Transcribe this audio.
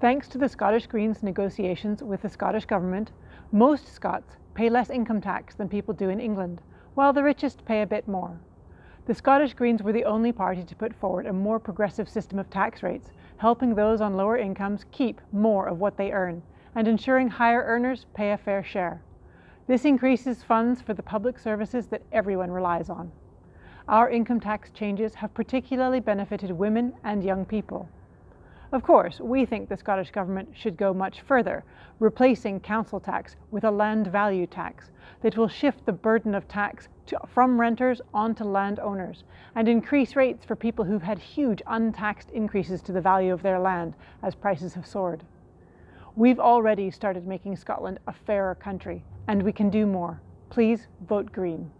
Thanks to the Scottish Greens negotiations with the Scottish Government, most Scots pay less income tax than people do in England, while the richest pay a bit more. The Scottish Greens were the only party to put forward a more progressive system of tax rates, helping those on lower incomes keep more of what they earn, and ensuring higher earners pay a fair share. This increases funds for the public services that everyone relies on. Our income tax changes have particularly benefited women and young people. Of course, we think the Scottish Government should go much further, replacing council tax with a land value tax that will shift the burden of tax to, from renters onto landowners and increase rates for people who've had huge untaxed increases to the value of their land as prices have soared. We've already started making Scotland a fairer country, and we can do more. Please vote Green.